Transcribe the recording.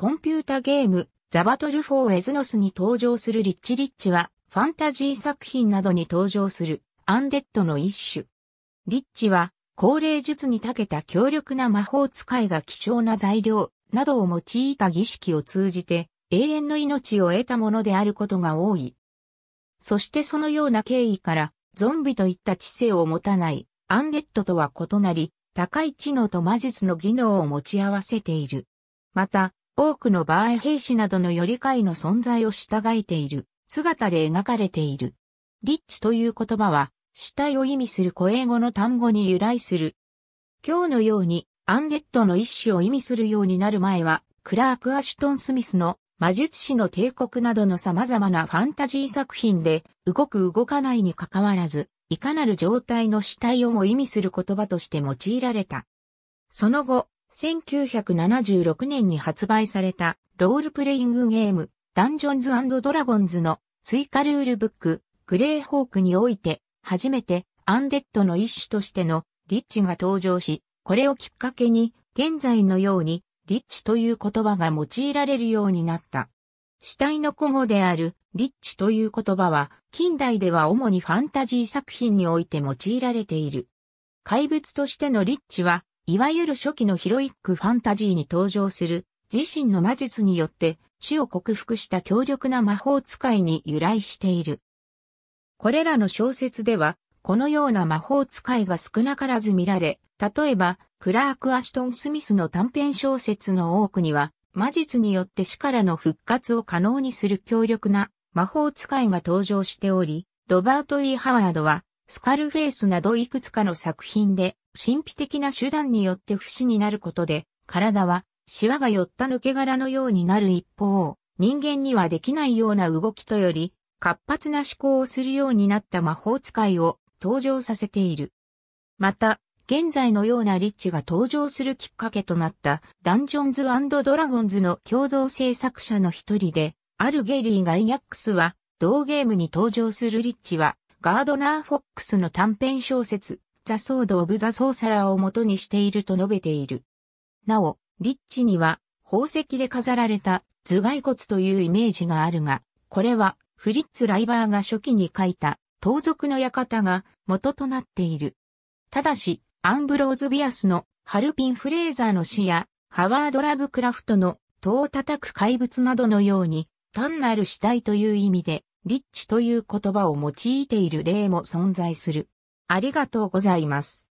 コンピュータゲーム、ザバトルフォーエズノスに登場するリッチ・リッチは、ファンタジー作品などに登場する、アンデッドの一種。リッチは、高齢術に長けた強力な魔法使いが希少な材料などを用いた儀式を通じて、永遠の命を得たものであることが多い。そしてそのような経緯から、ゾンビといった知性を持たない、アンデッドとは異なり、高い知能と魔術の技能を持ち合わせている。また、多くの場合兵士などのより会の存在を従えている姿で描かれている。リッチという言葉は、死体を意味する古英語の単語に由来する。今日のように、アンデッドの一種を意味するようになる前は、クラーク・アシュトン・スミスの魔術師の帝国などの様々なファンタジー作品で、動く動かないに関わらず、いかなる状態の死体をも意味する言葉として用いられた。その後、1976年に発売されたロールプレイングゲームダンジョンズドラゴンズの追加ルールブックグレーホークにおいて初めてアンデッドの一種としてのリッチが登場し、これをきっかけに現在のようにリッチという言葉が用いられるようになった。死体の古語であるリッチという言葉は近代では主にファンタジー作品において用いられている。怪物としてのリッチはいわゆる初期のヒロイックファンタジーに登場する自身の魔術によって死を克服した強力な魔法使いに由来している。これらの小説では、このような魔法使いが少なからず見られ、例えば、クラーク・アシュトン・スミスの短編小説の多くには、魔術によって死からの復活を可能にする強力な魔法使いが登場しており、ロバート・イ、e・ ハワードは、スカルフェイスなどいくつかの作品で、神秘的な手段によって不死になることで、体は、シワが寄った抜け殻のようになる一方、人間にはできないような動きとより、活発な思考をするようになった魔法使いを登場させている。また、現在のようなリッチが登場するきっかけとなったダンジョンズドラゴンズの共同制作者の一人で、あるゲリー・ガイニャックスは、同ゲームに登場するリッチは、ガードナー・フォックスの短編小説、ザ・ソード・オブ・ザ・ソーサラーを元にしていると述べている。なお、リッチには宝石で飾られた頭蓋骨というイメージがあるが、これはフリッツ・ライバーが初期に書いた盗賊の館が元となっている。ただし、アンブローズ・ビアスのハルピン・フレーザーの詩やハワード・ラブクラフトの戸を叩く怪物などのように単なる死体という意味でリッチという言葉を用いている例も存在する。ありがとうございます。